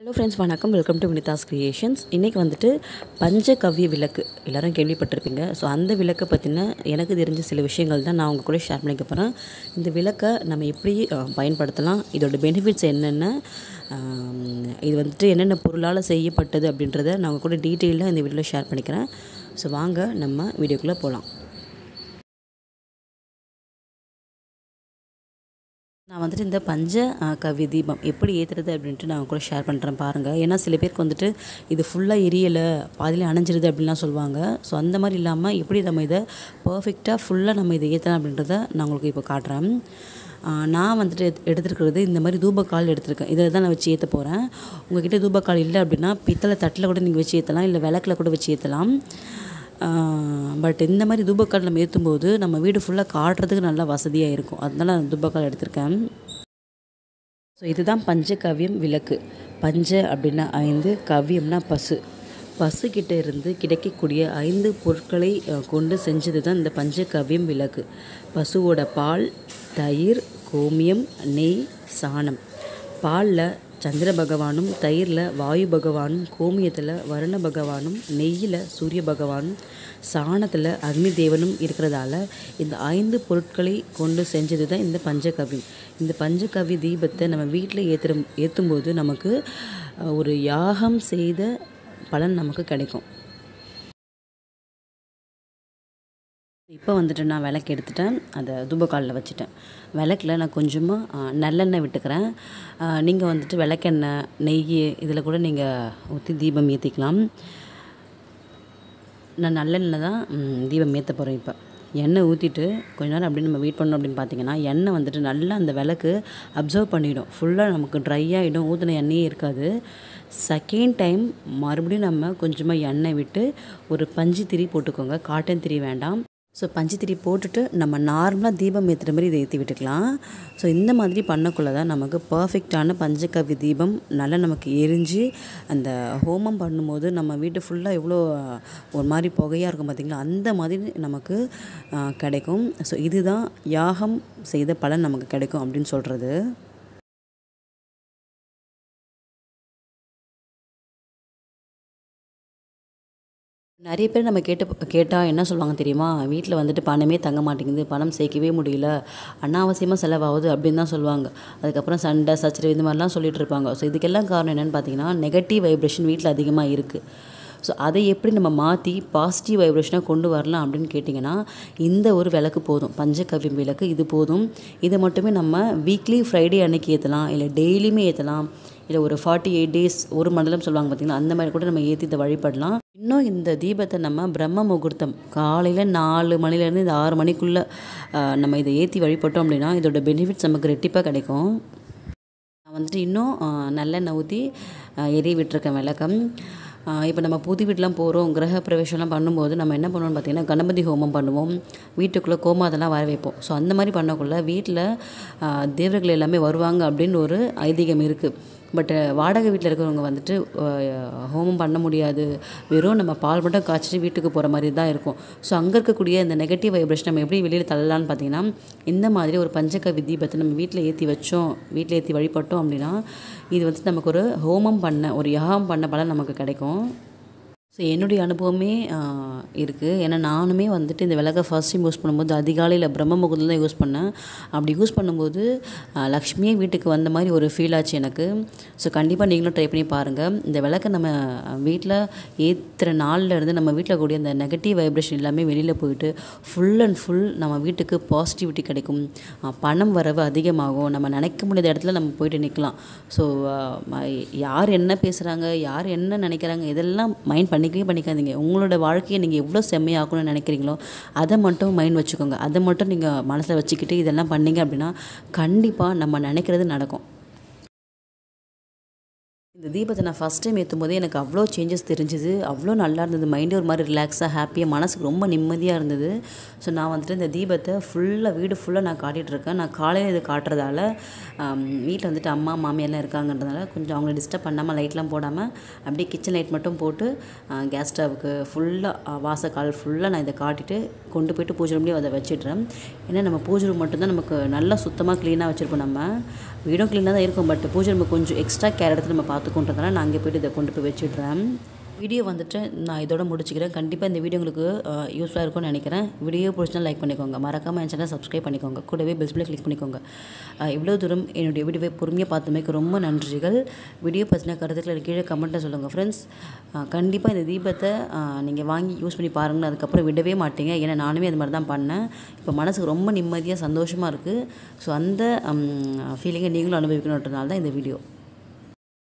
hello friends வணக்கம் welcome to Vinitha's creations இன்றைக்கி வந்துட்டு பஞ்சகவ்ய விளக்கு எல்லோரும் கேள்விப்பட்டிருப்பீங்க ஸோ அந்த விளக்கை பற்றின எனக்கு தெரிஞ்ச சில விஷயங்கள் தான் நான் உங்கள் கூட ஷேர் பண்ணிக்க போகிறேன் இந்த விளக்கை நம்ம எப்படி பயன்படுத்தலாம் இதோட பெனிஃபிட்ஸ் என்னென்ன இது வந்துட்டு என்னென்ன பொருளால் செய்யப்பட்டது அப்படின்றத நான் உங்கள் கூட டீட்டெயிலாக இந்த வீடியோவில் ஷேர் பண்ணிக்கிறேன் ஸோ வாங்க நம்ம வீடியோக்குள்ளே போகலாம் நான் வந்துட்டு இந்த பஞ்ச கவி தீபம் எப்படி ஏற்றுறது அப்படின்ட்டு நான் கூட ஷேர் பண்ணுறேன் பாருங்கள் ஏன்னா சில பேருக்கு வந்துட்டு இது ஃபுல்லாக எரியலை பாதியில் அணைஞ்சிருது அப்படின்லாம் சொல்லுவாங்க ஸோ அந்த மாதிரி இல்லாமல் எப்படி நம்ம இதை பர்ஃபெக்டாக ஃபுல்லாக நம்ம இதை ஏற்றலாம் அப்படின்றத நான் உங்களுக்கு இப்போ காட்டுறேன் நான் வந்துட்டு எடுத்துருக்கிறது இந்த மாதிரி தூபக்கால் எடுத்திருக்கேன் இதில் தான் நான் வச்சு ஏற்ற போகிறேன் கிட்டே தூபக்கால் இல்லை அப்படின்னா பித்தளை தட்டில் கூட நீங்கள் வச்சு ஏற்றலாம் இல்லை விளக்கில் கூட வச்சு ஏற்றலாம் பட் இந்த மாதிரி தூபக்கால் நம்ம ஏற்றும் போது நம்ம வீடு ஃபுல்லாக காட்டுறதுக்கு நல்லா வசதியாக இருக்கும் அதனால நான் தூபக்கால் எடுத்திருக்கேன் ஸோ இதுதான் பஞ்ச கவியம் விளக்கு பஞ்ச அப்படின்னா ஐந்து கவ்யம்னா பசு கிட்ட இருந்து கிடைக்கக்கூடிய ஐந்து பொருட்களை கொண்டு செஞ்சது தான் இந்த பஞ்சகவ்யம் விளக்கு பசுவோட பால் தயிர் கோமியம் நெய் சாணம் பாலில் சந்திர பகவானும் தயிரில் வாயு பகவானும் கோமியத்தில் வருண பகவானும் நெய்யில் சூரிய பகவானும் சாணத்தில் அக்னி தேவனும் இருக்கிறதால இந்த ஐந்து பொருட்களை கொண்டு செஞ்சது தான் இந்த பஞ்சகவி இந்த பஞ்சகவி தீபத்தை நம்ம வீட்டில் ஏற்றுற ஏற்றும்போது நமக்கு ஒரு யாகம் செய்த பலன் நமக்கு கிடைக்கும் இப்போ வந்துட்டு நான் விளக்கு எடுத்துட்டேன் அதை தூபக்காலில் வச்சுட்டேன் விளக்கில் நான் கொஞ்சமாக நல்லெண்ணெய் விட்டுக்கிறேன் நீங்கள் வந்துட்டு விளக்கெண்ணெய் நெய் இதில் கூட நீங்கள் ஊற்றி தீபம் ஏற்றிக்கலாம் நான் நல்லெண்ணெய் தான் தீபம் ஏற்ற போகிறேன் இப்போ எண்ணெய் ஊற்றிட்டு கொஞ்ச நேரம் அப்படி நம்ம வெயிட் பண்ணோம் அப்படின்னு பார்த்தீங்கன்னா எண்ணெய் வந்துட்டு நல்லா அந்த விளக்கு அப்சர்வ் பண்ணிவிடும் ஃபுல்லாக நமக்கு ட்ரை ஆகிடும் ஊற்றின எண்ணெயே இருக்காது செகண்ட் டைம் மறுபடியும் நம்ம கொஞ்சமாக எண்ணெய் விட்டு ஒரு பஞ்சு திரி போட்டுக்கோங்க காட்டன் திரி வேண்டாம் ஸோ பஞ்சத்திரி போட்டுட்டு நம்ம நார்மலாக தீபம் ஏற்றுற மாதிரி இதை ஏற்றி விட்டுக்கலாம் ஸோ இந்த மாதிரி பண்ணக்குள்ளே தான் நமக்கு பர்ஃபெக்டான பஞ்சகவி தீபம் நல்லா நமக்கு எரிஞ்சு அந்த ஹோமம் பண்ணும்போது நம்ம வீட்டு ஃபுல்லாக எவ்வளோ ஒரு மாதிரி புகையாக இருக்கும் பார்த்திங்களா அந்த மாதிரி நமக்கு கிடைக்கும் ஸோ இதுதான் யாகம் செய்த பலன் நமக்கு கிடைக்கும் அப்படின்னு சொல்கிறது நிறைய பேர் நம்ம கேட்டு கேட்டால் என்ன சொல்லுவாங்க தெரியுமா வீட்டில் வந்துட்டு பணமே தங்க மாட்டேங்குது பணம் சேர்க்கவே முடியல அனாவசியமாக செலவாகுது அப்படின்னு தான் சொல்லுவாங்க அதுக்கப்புறம் சண்டை சச்சரவு இந்த மாதிரிலாம் சொல்லிகிட்டு இருப்பாங்க ஸோ இதுக்கெல்லாம் காரணம் என்னென்னு பார்த்தீங்கன்னா நெகட்டிவ் வைப்ரேஷன் வீட்டில் அதிகமாக இருக்குது ஸோ அதை எப்படி நம்ம மாற்றி பாசிட்டிவ் வைப்ரேஷனாக கொண்டு வரலாம் அப்படின்னு கேட்டிங்கன்னா இந்த ஒரு விளக்கு போதும் பஞ்சகவ்யம் விளக்கு இது போதும் இதை மட்டுமே நம்ம வீக்லி ஃப்ரைடே அன்னைக்கு ஏற்றலாம் இல்லை டெய்லியுமே ஏற்றலாம் இல்லை ஒரு ஃபார்ட்டி எயிட் டேஸ் ஒரு மண்டலம் சொல்லுவாங்க பார்த்திங்கன்னா அந்த மாதிரி கூட நம்ம ஏற்றி இதை வழிபடலாம் இன்னும் இந்த தீபத்தை நம்ம பிரம்ம முகூர்த்தம் காலையில் நாலு மணிலேருந்து இந்த ஆறு மணிக்குள்ளே நம்ம இதை ஏற்றி வழிபட்டோம் அப்படின்னா இதோட பெனிஃபிட்ஸ் நமக்கு ரெட்டிப்பாக கிடைக்கும் நான் வந்துட்டு இன்னும் நல்லெண்ணெய் ஊற்றி எரிய விட்டுருக்கேன் விளக்கம் இப்போ நம்ம புது வீட்டெலாம் போகிறோம் கிரக பிரவேசம்லாம் பண்ணும்போது நம்ம என்ன பண்ணுவோம்னு பார்த்திங்கன்னா கணபதி ஹோமம் பண்ணுவோம் வீட்டுக்குள்ளே கோமாதெல்லாம் வர வைப்போம் ஸோ அந்த மாதிரி பண்ணக்குள்ள வீட்டில் தேவர்கள் எல்லாமே வருவாங்க அப்படின்னு ஒரு ஐதீகம் இருக்குது பட் வாடகை வீட்டில் இருக்கிறவங்க வந்துட்டு ஹோமம் பண்ண முடியாது வெறும் நம்ம பால் மட்டும் காய்ச்சிட்டு வீட்டுக்கு போகிற மாதிரி தான் இருக்கும் ஸோ அங்கே இருக்கக்கூடிய இந்த நெகட்டிவ் வைப்ரேஷன் நம்ம எப்படி வெளியில் தள்ளலான்னு பார்த்தீங்கன்னா இந்த மாதிரி ஒரு பஞ்சக விதீபத்தை நம்ம வீட்டில் ஏற்றி வச்சோம் வீட்டில் ஏற்றி வழிபட்டோம் அப்படின்னா இது வந்து நமக்கு ஒரு ஹோமம் பண்ண ஒரு யாகம் பண்ண பலன் நமக்கு கிடைக்கும் ஸோ என்னுடைய அனுபவமே இருக்குது ஏன்னா நானுமே வந்துட்டு இந்த விளக்கை ஃபஸ்ட் டைம் யூஸ் பண்ணும்போது அதிகாலையில் பிரம்ம முகத்தில் தான் யூஸ் பண்ணேன் அப்படி யூஸ் பண்ணும்போது லக்ஷ்மியே வீட்டுக்கு வந்த மாதிரி ஒரு ஃபீல் ஆச்சு எனக்கு ஸோ கண்டிப்பாக நீங்களும் ட்ரை பண்ணி பாருங்கள் இந்த விளக்கை நம்ம வீட்டில் ஏற்றுற நாள்லேருந்து நம்ம வீட்டில் கூடிய அந்த நெகட்டிவ் வைப்ரேஷன் எல்லாமே வெளியில் போயிட்டு ஃபுல் அண்ட் ஃபுல் நம்ம வீட்டுக்கு பாசிட்டிவிட்டி கிடைக்கும் பணம் வரவு அதிகமாகும் நம்ம நினைக்க முடியாத இடத்துல நம்ம போயிட்டு நிற்கலாம் ஸோ யார் என்ன பேசுகிறாங்க யார் என்ன நினைக்கிறாங்க இதெல்லாம் மைண்ட் பண்ணிக்கவே பண்ணிக்காதீங்க உங்களோட வாழ்க்கையை நீங்கள் நீங்கள் எவ்வளோ செம்மையாகணும்னு நினைக்கிறீங்களோ அதை மட்டும் மைண்ட் வச்சுக்கோங்க அதை மட்டும் நீங்கள் மனசில் வச்சுக்கிட்டு இதெல்லாம் பண்ணிங்க அப்படின்னா கண்டிப்பாக நம்ம நினைக்கிறது நடக்கும் இந்த தீபத்தை நான் ஃபஸ்ட் டைம் ஏற்றும் போதே எனக்கு அவ்வளோ சேஞ்சஸ் தெரிஞ்சுது அவ்வளோ நல்லா இருந்தது மைண்டு ஒரு மாதிரி ரிலாக்ஸாக ஹாப்பியாக மனசுக்கு ரொம்ப நிம்மதியாக இருந்தது ஸோ நான் வந்துட்டு இந்த தீபத்தை ஃபுல்லாக வீடு ஃபுல்லாக நான் காட்டிகிட்ருக்கேன் நான் காலையில் இது காட்டுறதால வீட்டில் வந்துட்டு அம்மா மாமியெல்லாம் இருக்காங்கன்றதால கொஞ்சம் அவங்கள டிஸ்டர்ப் பண்ணாமல் லைட்லாம் போடாமல் அப்படியே கிச்சன் லைட் மட்டும் போட்டு கேஸ் ஸ்டவுக்கு ஃபுல்லாக வாசக்கால் ஃபுல்லாக நான் இதை காட்டிட்டு கொண்டு போயிட்டு பூஜை ரூம்லேயும் அதை வச்சிடுறேன் ஏன்னா நம்ம பூஜை ரூம் மட்டும்தான் நமக்கு நல்லா சுத்தமாக க்ளீனாக வச்சுருப்போம் நம்ம வீடும் க்ளீனாக தான் இருக்கும் பட் பூஜை நம்ம கொஞ்சம் எக்ஸ்ட்ரா கேர் எடுத்து நம்ம பார்த்துக்கோன்றதுனால நான் அங்கே போய்ட்டு இதை கொண்டு போய் வச்சுடுறேன் வீடியோ வந்துட்டு நான் இதோட முடிச்சுக்கிறேன் கண்டிப்பாக இந்த வீடியோ உங்களுக்கு யூஸ்ஃபுல்லாக இருக்கும்னு நினைக்கிறேன் வீடியோ பிடிச்சினா லைக் பண்ணிக்கோங்க மறக்காமல் என் சேனல் சப்ஸ்கிரைப் பண்ணிக்கோங்க கூடவே பெல் பிள்ளை கிளிக் பண்ணிக்கோங்க இவ்வளோ தூரம் என்னுடைய வீடியோவை பொறுமையாக பார்த்தமைக்கு ரொம்ப நன்றிகள் வீடியோ பற்றின கருத்துக்களை கீழே கமெண்ட்டை சொல்லுங்கள் ஃப்ரெண்ட்ஸ் கண்டிப்பாக இந்த தீபத்தை நீங்கள் வாங்கி யூஸ் பண்ணி பாருங்கள் அதுக்கப்புறம் விடவே மாட்டீங்க ஏன்னா நானுமே அது மாதிரி தான் பண்ணேன் இப்போ மனசுக்கு ரொம்ப நிம்மதியாக சந்தோஷமாக இருக்குது ஸோ அந்த ஃபீலிங்கை நீங்களும் அனுபவிக்கணுன்றதுனால தான் இந்த வீடியோ